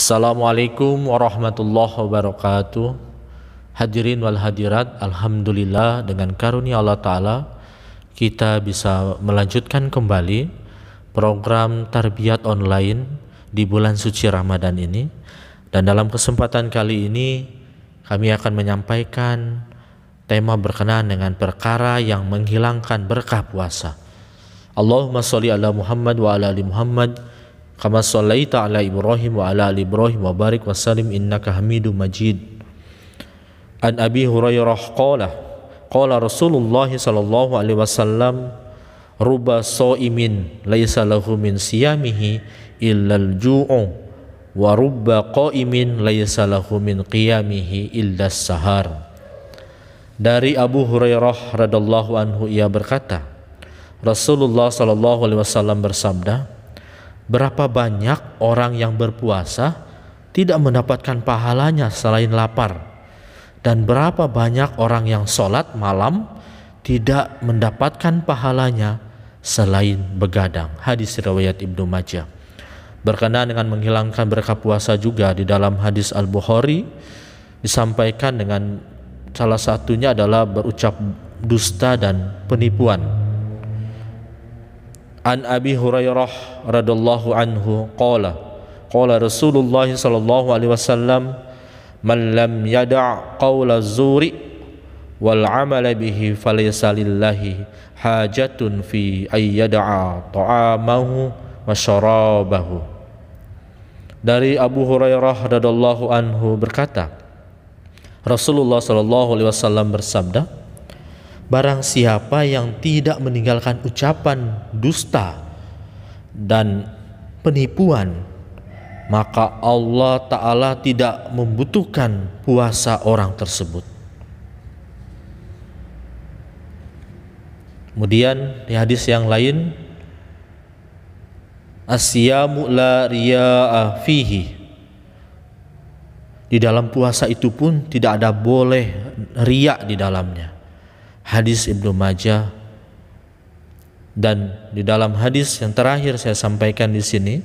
Assalamualaikum warahmatullahi wabarakatuh Hadirin wal hadirat Alhamdulillah dengan karunia Allah Ta'ala Kita bisa melanjutkan kembali Program Tarbiyat Online di bulan suci Ramadan ini Dan dalam kesempatan kali ini Kami akan menyampaikan tema berkenaan dengan perkara yang menghilangkan berkah puasa Allahumma sholli ala Muhammad wa ala ali Muhammad kama sallaita ala Ibrahim wa ala ali Ibrahim wa barik wa salim innaka Hamidum Majid. An Abi Hurairah qala qala Rasulullah sallallahu alaihi wasallam ruba shaimin laisa lahu min siyamihi illal ju'u wa rubba qaimin laisa lahu min qiyamihi illa sahar. Dari Abu Hurairah radallahu anhu ia berkata, Rasulullah sallallahu alaihi wasallam bersabda, Berapa banyak orang yang berpuasa tidak mendapatkan pahalanya selain lapar? Dan berapa banyak orang yang sholat malam tidak mendapatkan pahalanya selain begadang? Hadis riwayat Ibnu Majah. Berkenaan dengan menghilangkan berkah puasa juga di dalam hadis Al-Bukhari disampaikan dengan salah satunya adalah berucap dusta dan penipuan. An Abi Hurairah radallahu anhu qala qala Rasulullah sallallahu alaihi wasallam man lam yada' qawla zuri wal amala bihi falaysa lillahi hajatun fi ayyada'a ta'amahu wa syarabahu dari Abu Hurairah radallahu anhu berkata Rasulullah sallallahu alaihi wasallam bersabda Barang siapa yang tidak meninggalkan ucapan dusta dan penipuan, maka Allah Ta'ala tidak membutuhkan puasa orang tersebut. Kemudian di hadis yang lain Asyamu la riya'a fihi Di dalam puasa itu pun tidak ada boleh riak di dalamnya hadis Ibnu Majah dan di dalam hadis yang terakhir saya sampaikan di sini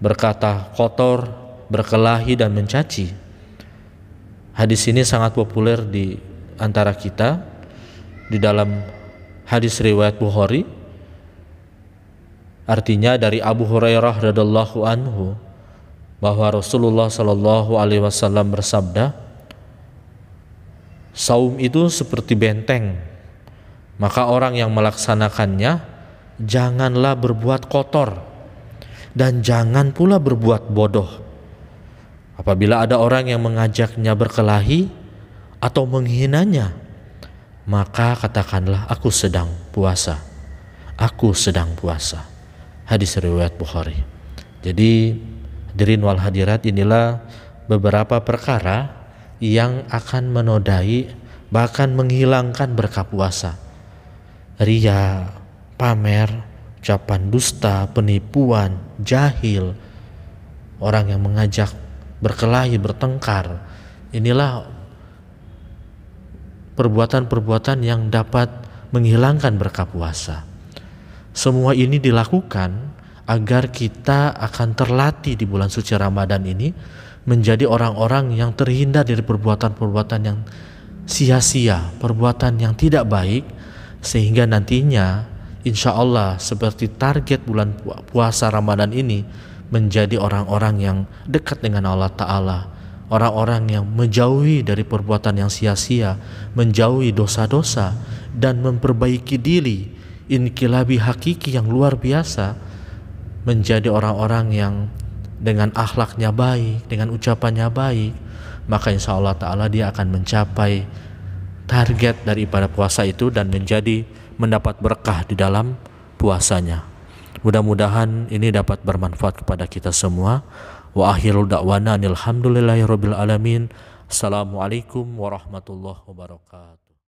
berkata kotor, berkelahi dan mencaci. Hadis ini sangat populer di antara kita di dalam hadis riwayat Bukhari. Artinya dari Abu Hurairah radhiallahu anhu bahwa Rasulullah shallallahu alaihi wasallam bersabda, Saum itu seperti benteng. Maka orang yang melaksanakannya janganlah berbuat kotor dan jangan pula berbuat bodoh. Apabila ada orang yang mengajaknya berkelahi atau menghinanya, maka katakanlah aku sedang puasa. Aku sedang puasa. Hadis riwayat Bukhari. Jadi hadirin wal hadirat inilah beberapa perkara yang akan menodai bahkan menghilangkan berkah puasa. Ria, pamer, ucapan dusta, penipuan, jahil, orang yang mengajak berkelahi, bertengkar. Inilah perbuatan-perbuatan yang dapat menghilangkan berkah puasa. Semua ini dilakukan agar kita akan terlatih di bulan suci Ramadan ini menjadi orang-orang yang terhindar dari perbuatan-perbuatan yang sia-sia, perbuatan yang tidak baik, sehingga nantinya insya Allah seperti target bulan puasa Ramadan ini menjadi orang-orang yang dekat dengan Allah Ta'ala, orang-orang yang menjauhi dari perbuatan yang sia-sia, menjauhi dosa-dosa, dan memperbaiki diri, inkilabi hakiki yang luar biasa, menjadi orang-orang yang dengan akhlaknya baik, dengan ucapannya baik, maka insya Allah Ta'ala dia akan mencapai target daripada puasa itu dan menjadi mendapat berkah di dalam puasanya. Mudah-mudahan ini dapat bermanfaat kepada kita semua. Wa akhiru da'wana alamin. Assalamualaikum warahmatullahi wabarakatuh.